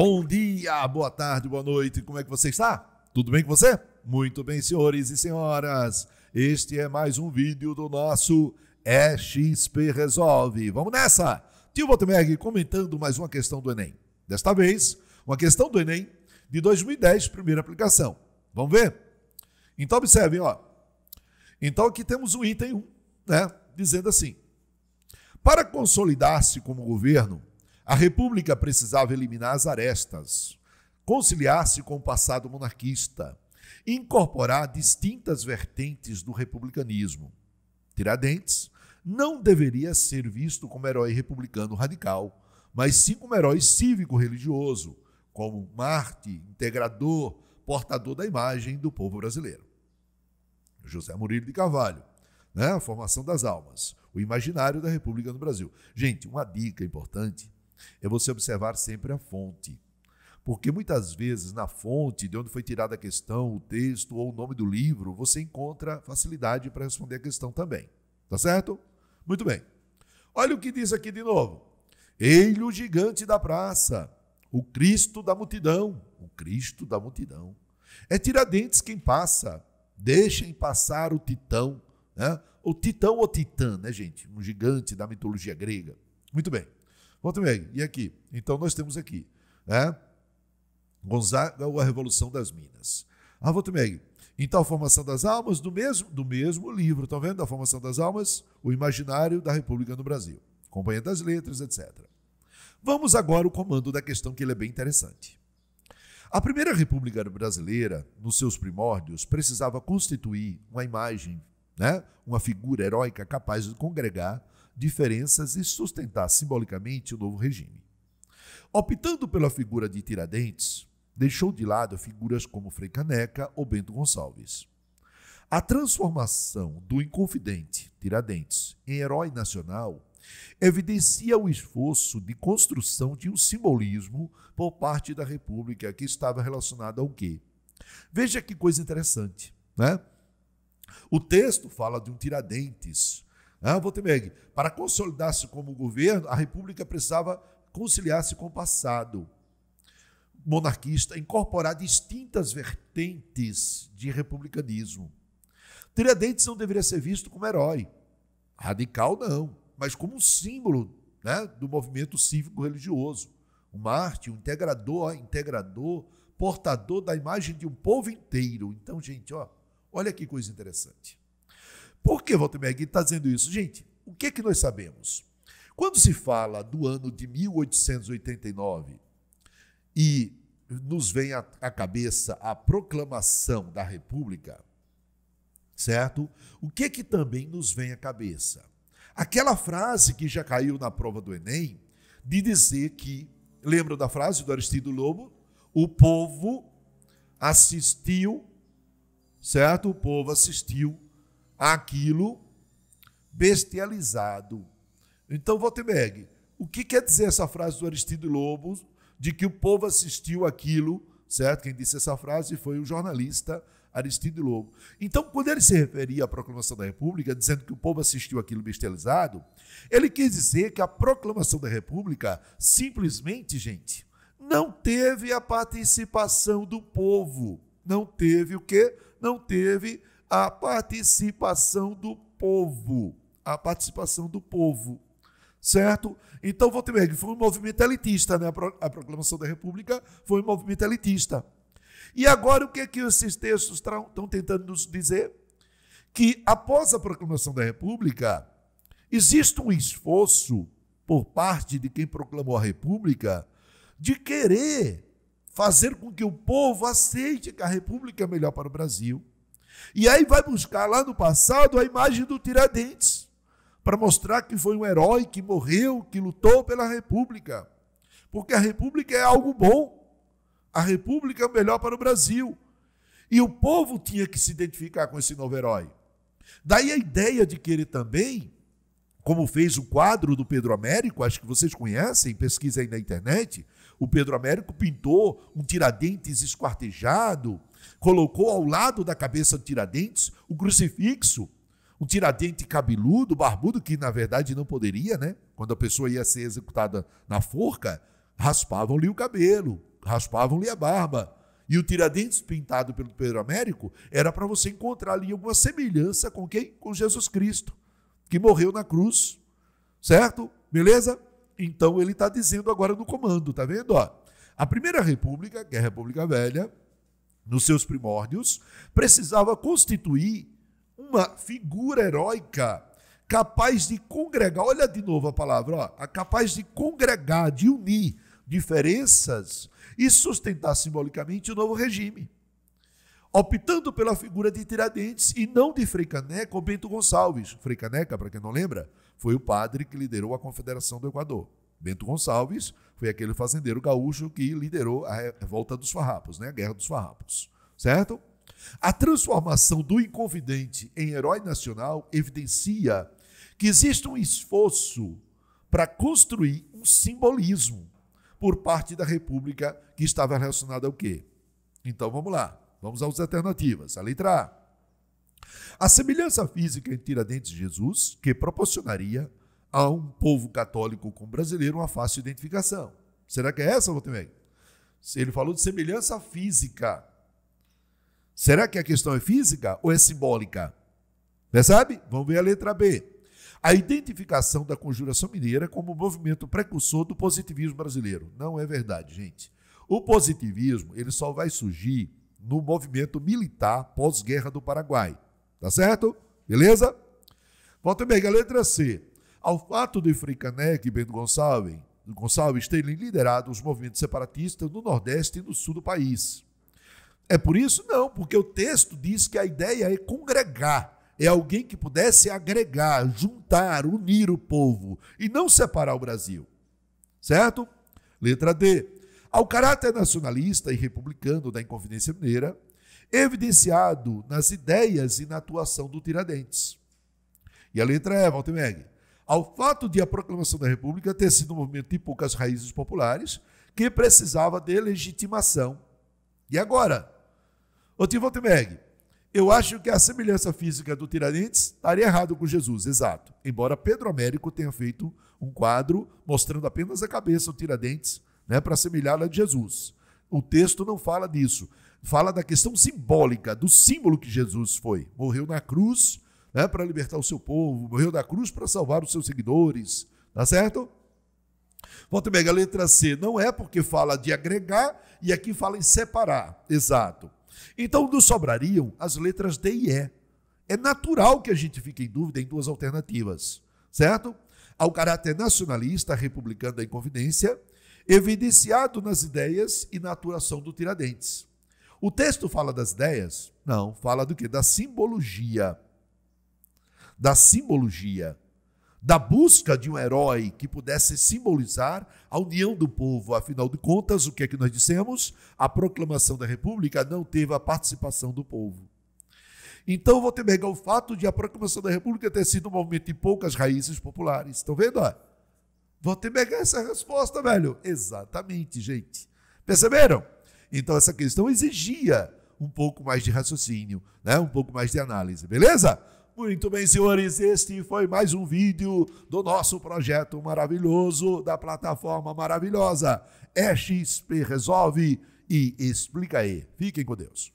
Bom dia, boa tarde, boa noite. Como é que você está? Tudo bem com você? Muito bem, senhores e senhoras. Este é mais um vídeo do nosso EXP Resolve. Vamos nessa! Tio Botemerg comentando mais uma questão do Enem. Desta vez, uma questão do Enem de 2010, primeira aplicação. Vamos ver? Então, observem, ó. Então, aqui temos o um item 1, né? Dizendo assim: Para consolidar-se como governo, a República precisava eliminar as arestas, conciliar-se com o passado monarquista, incorporar distintas vertentes do republicanismo. Tiradentes não deveria ser visto como herói republicano radical, mas sim como herói cívico-religioso, como mártir, integrador, portador da imagem do povo brasileiro. José Murilo de Carvalho, né? a formação das almas, o imaginário da República no Brasil. Gente, uma dica importante é você observar sempre a fonte. Porque muitas vezes na fonte de onde foi tirada a questão, o texto ou o nome do livro, você encontra facilidade para responder a questão também. Tá certo? Muito bem. Olha o que diz aqui de novo. Ele, o gigante da praça, o Cristo da multidão, o Cristo da multidão. É Tiradentes quem passa, deixem passar o Titão, né? o Titão ou Titã, né, gente? Um gigante da mitologia grega. Muito bem. Muito bem, e aqui? Então nós temos aqui, né? Gonzaga ou a Revolução das Minas. Ah, muito bem. Então, a formação das almas do mesmo, do mesmo livro, estão tá vendo? A formação das almas, o imaginário da República no Brasil. Companhia das Letras, etc. Vamos agora ao comando da questão que ele é bem interessante. A Primeira República Brasileira, nos seus primórdios, precisava constituir uma imagem, né? uma figura heróica capaz de congregar diferenças e sustentar simbolicamente o novo regime. Optando pela figura de Tiradentes, deixou de lado figuras como Frei Caneca ou Bento Gonçalves. A transformação do inconfidente Tiradentes em herói nacional evidencia o esforço de construção de um simbolismo por parte da República que estava relacionado ao quê? Veja que coisa interessante, né? O texto fala de um Tiradentes ah, Voltemberg, para consolidar-se como governo, a República precisava conciliar-se com o passado monarquista, incorporar distintas vertentes de republicanismo. Tiradentes não deveria ser visto como herói, radical não, mas como um símbolo né, do movimento cívico-religioso, um mártir, um integrador, integrador, portador da imagem de um povo inteiro. Então, gente, ó, olha que coisa interessante. Por que Walter está dizendo isso? Gente, o que é que nós sabemos? Quando se fala do ano de 1889 e nos vem à cabeça a proclamação da República, certo? O que é que também nos vem à cabeça? Aquela frase que já caiu na prova do Enem de dizer que, lembra da frase do Aristido Lobo? O povo assistiu, certo? O povo assistiu aquilo bestializado. Então, Voltenberg, o que quer dizer essa frase do Aristide Lobos de que o povo assistiu aquilo, certo? Quem disse essa frase foi o jornalista Aristide Lobo. Então, quando ele se referia à proclamação da República, dizendo que o povo assistiu aquilo bestializado, ele quis dizer que a proclamação da República simplesmente, gente, não teve a participação do povo. Não teve o quê? Não teve a participação do povo. A participação do povo. Certo? Então, Voltenberg, foi um movimento elitista, né? A proclamação da República foi um movimento elitista. E agora, o que é que esses textos estão tentando nos dizer? Que após a proclamação da República, existe um esforço por parte de quem proclamou a República de querer fazer com que o povo aceite que a República é melhor para o Brasil e aí vai buscar lá no passado a imagem do Tiradentes, para mostrar que foi um herói que morreu, que lutou pela República. Porque a República é algo bom. A República é o melhor para o Brasil. E o povo tinha que se identificar com esse novo herói. Daí a ideia de querer também como fez o quadro do Pedro Américo, acho que vocês conhecem, pesquisa aí na internet. O Pedro Américo pintou um Tiradentes esquartejado, colocou ao lado da cabeça do Tiradentes o crucifixo, um Tiradente cabeludo, barbudo, que na verdade não poderia, né? Quando a pessoa ia ser executada na forca, raspavam-lhe o cabelo, raspavam-lhe a barba. E o Tiradentes pintado pelo Pedro Américo era para você encontrar ali alguma semelhança com quem? Com Jesus Cristo que morreu na cruz, certo? Beleza? Então ele está dizendo agora no comando, tá vendo? Ó, a primeira república, que é a República Velha, nos seus primórdios, precisava constituir uma figura heróica capaz de congregar, olha de novo a palavra, ó, capaz de congregar, de unir diferenças e sustentar simbolicamente o novo regime optando pela figura de Tiradentes e não de Frei Caneca ou Bento Gonçalves. Frei Caneca, para quem não lembra, foi o padre que liderou a Confederação do Equador. Bento Gonçalves foi aquele fazendeiro gaúcho que liderou a revolta dos farrapos, né? a Guerra dos Farrapos, certo? A transformação do inconfidente em herói nacional evidencia que existe um esforço para construir um simbolismo por parte da República que estava relacionado ao quê? Então vamos lá. Vamos às alternativas. A letra A. A semelhança física em Tiradentes de Jesus, que proporcionaria a um povo católico com brasileiro uma fácil identificação. Será que é essa, Voltemeg? Ele falou de semelhança física. Será que a questão é física ou é simbólica? Percebe? Né, Vamos ver a letra B. A identificação da conjuração mineira como movimento precursor do positivismo brasileiro. Não é verdade, gente. O positivismo ele só vai surgir no movimento militar pós-guerra do Paraguai. Tá certo? Beleza? Volta bem, a letra C. Ao fato de Fricanec e Bento Gonçalves, Gonçalves terem liderado os movimentos separatistas no Nordeste e no Sul do país. É por isso? Não, porque o texto diz que a ideia é congregar, é alguém que pudesse agregar, juntar, unir o povo e não separar o Brasil. Certo? Letra D ao caráter nacionalista e republicano da Inconfidência Mineira, evidenciado nas ideias e na atuação do Tiradentes. E a letra é, Valtemeg, ao fato de a proclamação da República ter sido um movimento de poucas raízes populares que precisava de legitimação. E agora? Ô Tim Valtemeg, eu acho que a semelhança física do Tiradentes estaria errado com Jesus, exato. Embora Pedro Américo tenha feito um quadro mostrando apenas a cabeça do Tiradentes né, para assemelhar a de Jesus. O texto não fala disso. Fala da questão simbólica, do símbolo que Jesus foi. Morreu na cruz né, para libertar o seu povo, morreu na cruz para salvar os seus seguidores. Tá certo? Volta mega letra C. Não é porque fala de agregar e aqui fala em separar. Exato. Então nos sobrariam as letras D e E. É natural que a gente fique em dúvida em duas alternativas, certo? Ao caráter nacionalista, republicano da Inconfidência, evidenciado nas ideias e na atuação do Tiradentes. O texto fala das ideias? Não, fala do que? Da simbologia. Da simbologia. Da busca de um herói que pudesse simbolizar a união do povo. Afinal de contas, o que é que nós dissemos? A proclamação da República não teve a participação do povo. Então, vou te pegar o fato de a proclamação da República ter sido um movimento de poucas raízes populares. Estão vendo? Olha. Vou te pegar essa resposta, velho. Exatamente, gente. Perceberam? Então, essa questão exigia um pouco mais de raciocínio, né? um pouco mais de análise, beleza? Muito bem, senhores, este foi mais um vídeo do nosso projeto maravilhoso, da plataforma maravilhosa XP Resolve e Explica aí. Fiquem com Deus.